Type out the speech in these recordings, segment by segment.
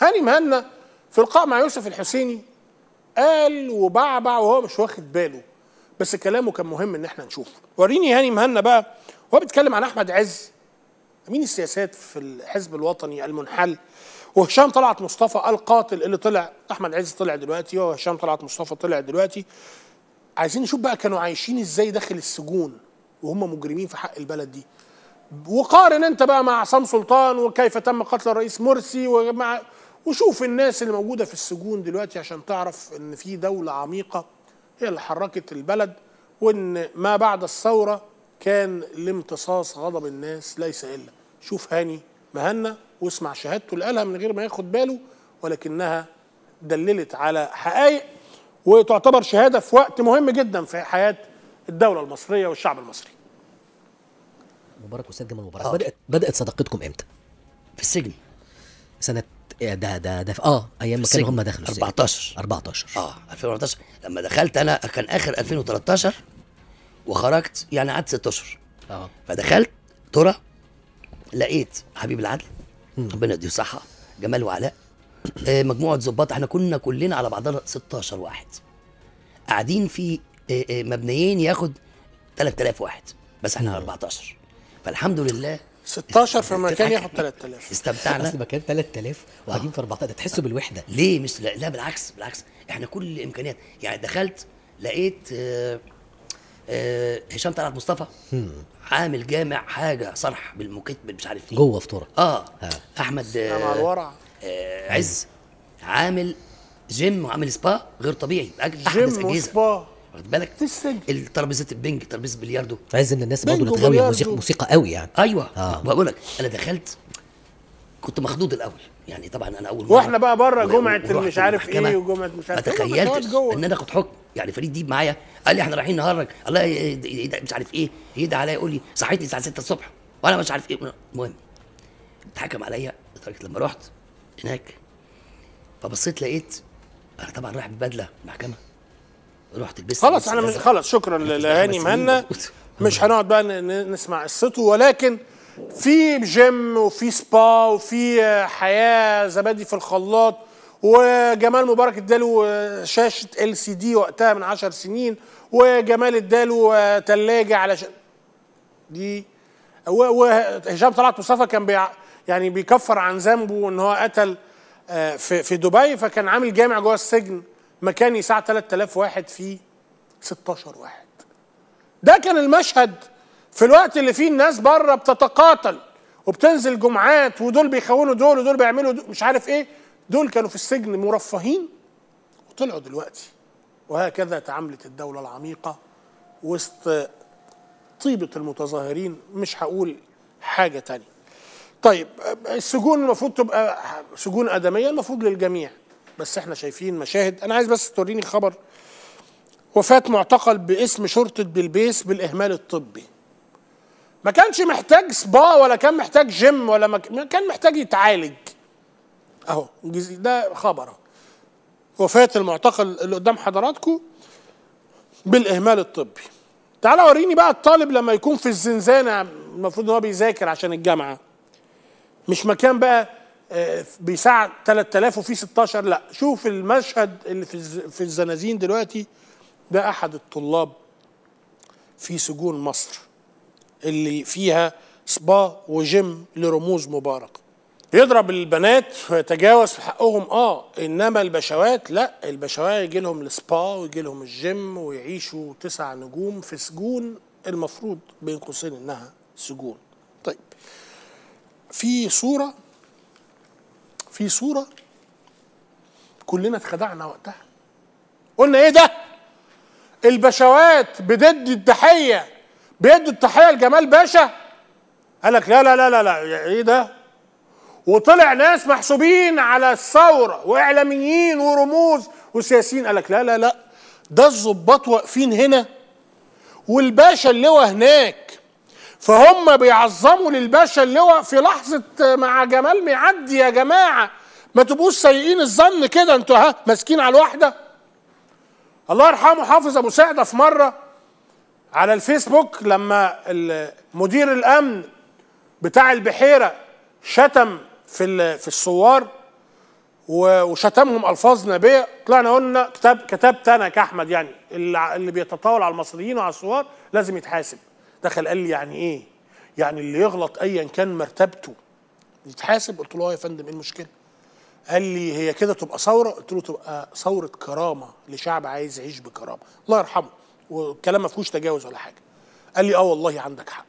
هاني مهنا في لقاء مع يوسف الحسيني قال وبعبع وهو مش واخد باله بس كلامه كان مهم ان احنا نشوفه وريني هاني مهنا بقى وهو بيتكلم عن احمد عز امين السياسات في الحزب الوطني المنحل وهشام طلعت مصطفى القاتل اللي طلع احمد عز طلع دلوقتي وهشام طلعت مصطفى طلع دلوقتي عايزين نشوف بقى كانوا عايشين ازاي داخل السجون وهم مجرمين في حق البلد دي وقارن انت بقى مع عصام سلطان وكيف تم قتل الرئيس مرسي ومع وشوف الناس اللي موجوده في السجون دلوقتي عشان تعرف ان في دوله عميقه هي اللي حركت البلد وان ما بعد الثوره كان لامتصاص غضب الناس ليس الا شوف هاني مهنا واسمع شهادته اللي قالها من غير ما ياخد باله ولكنها دللت على حقائق وتعتبر شهاده في وقت مهم جدا في حياه الدوله المصريه والشعب المصري. مبارك استاذ جمال مبارك بدات بدات صداقتكم امتى؟ في السجن سنه إيه، ده ده ده في اه ايام ما كانوا هم دخلوا 14 14 اه 2014 لما دخلت انا كان اخر 2013 وخرجت يعني قعدت ست اشهر اه فدخلت ترى لقيت حبيب العدل ربنا يديه الصحه جمال وعلاء آه مجموعه ظباط احنا كنا كلنا على بعضنا 16 واحد قاعدين في آه آه مبنيين ياخد 3000 واحد بس احنا 14 فالحمد لله 16 في مكان ياخد 3000 استمتعنا اصل مكان 3000 وقاعدين في 14 تحسوا بالوحده ليه مش لا, لا بالعكس بالعكس احنا كل الامكانيات يعني دخلت لقيت آه آه هشام طلعت مصطفى عامل جامع حاجه صرح بالمكت مش عارف ايه جوه فطوره آه, اه احمد آه مع الورع آه عز عامل جيم وعامل سبا غير طبيعي احدث اجهزه جيم وسبا واخد بالك في السجن الترابيزات البنج ترابيزه بلياردو عايز ان الناس برضه تغني موسيقى موسيقى قوي يعني ايوه آه. بقول لك انا دخلت كنت مخضوض الاول يعني طبعا انا اول واحنا بقى بره جمعه مش عارف ايه وجمعه مش عارف ما إيه. تخيلتش ان انا اخد حكم يعني فريد ديب معايا قال لي احنا رايحين نهرج الله مش عارف ايه يدعي عليا يقول لي صحيتني الساعه 6 الصبح وانا مش عارف ايه المهم اتحكم عليا لدرجه لما رحت هناك فبصيت لقيت انا طبعا رايح ببدله المحكمه رحت البس خلاص احنا خلاص شكرا لهاني مهنا مش هنقعد بقى نسمع قصته ولكن في جيم وفي سبا وفي حياه زبادي في الخلاط وجمال مبارك اداله شاشه ال سي دي وقتها من 10 سنين وجمال اداله ثلاجه على ش... دي وهشام طلعت مصطفى كان بيع... يعني بيكفر عن ذنبه ان هو قتل آه، في دبي فكان عامل جامع جوه السجن مكان يساع 3000 واحد فيه 16 واحد ده كان المشهد في الوقت اللي فيه الناس بره بتتقاتل وبتنزل جمعات ودول بيخونوا دول ودول بيعملوا دول مش عارف ايه دول كانوا في السجن مرفهين وطلعوا دلوقتي وهكذا تعاملت الدولة العميقة وسط طيبة المتظاهرين مش هقول حاجة تانية طيب السجون المفروض تبقى سجون أدمية المفروض للجميع بس احنا شايفين مشاهد انا عايز بس توريني خبر وفاة معتقل باسم شرطة بلبيس بالإهمال الطبي ما كانش محتاج سبا ولا كان محتاج جيم ولا ما كان محتاج يتعالج اهو ده خبر وفاة المعتقل اللي قدام حضراتكم بالإهمال الطبي تعالى وريني بقى الطالب لما يكون في الزنزانة المفروض ان هو بيذاكر عشان الجامعة مش مكان بقى آه، بيساعد 3000 وفي 16 لا شوف المشهد اللي في في الزنازين دلوقتي ده احد الطلاب في سجون مصر اللي فيها سبا وجيم لرموز مبارك يضرب البنات ويتجاوز في حقهم اه انما البشوات لا البشوات يجي لهم السبا ويجي لهم الجيم ويعيشوا تسع نجوم في سجون المفروض بين قوسين انها سجون طيب في صوره في صوره كلنا اتخدعنا وقتها قلنا ايه ده البشوات بتدي التحيه بيدوا التحيه لجمال باشا قال لك لا لا لا لا لا ايه ده وطلع ناس محسوبين على الثوره واعلاميين ورموز وسياسيين قال لك لا لا لا ده الظباط واقفين هنا والباشا اللواء هناك فهم بيعظموا للباشا اللواء في لحظه آه، مع جمال معدي يا جماعه ما تبقوش سيئين الظن كده انتوا ها ماسكين على الواحده الله يرحمه حافظ ابو سعده في مره على الفيسبوك لما مدير الامن بتاع البحيره شتم في في الثوار وشتمهم الفاظ نبيه طلعنا قلنا كتاب كتبت انا كاحمد يعني اللي بيتطاول على المصريين وعلى الثوار لازم يتحاسب دخل قال لي يعني ايه يعني اللي يغلط ايا كان مرتبته يتحاسب قلت له اه يا فندم ايه المشكله قال لي هي كده تبقى ثوره قلت له تبقى ثوره كرامه لشعب عايز يعيش بكرامه الله يرحمه والكلام ما فيهوش تجاوز ولا حاجه قال لي اه والله عندك حق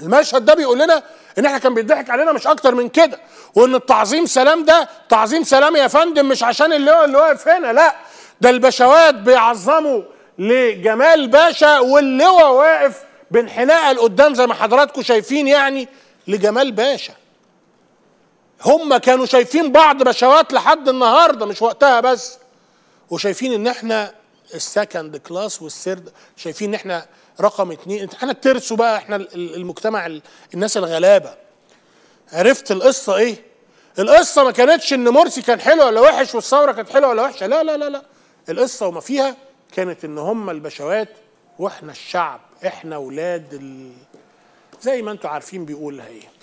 المشهد ده بيقول لنا ان احنا كان بيضحك علينا مش اكتر من كده وان التعظيم سلام ده تعظيم سلام يا فندم مش عشان اللي هو اللي واقف هنا لا ده البشوات بيعظموا لجمال باشا واللواء واقف بانحناء لقدام زي ما حضراتكم شايفين يعني لجمال باشا هم كانوا شايفين بعض بشوات لحد النهارده مش وقتها بس وشايفين ان احنا السكند كلاس والسرد شايفين ان احنا رقم اتنين احنا الترسو بقى احنا المجتمع الناس الغلابه عرفت القصه ايه؟ القصه ما كانتش ان مرسي كان حلو ولا وحش والثوره كانت حلوه ولا وحشه لا لا لا لا القصه وما فيها كانت ان هم البشوات واحنا الشعب احنا ولاد ال... زي ما انتم عارفين بيقولها ايه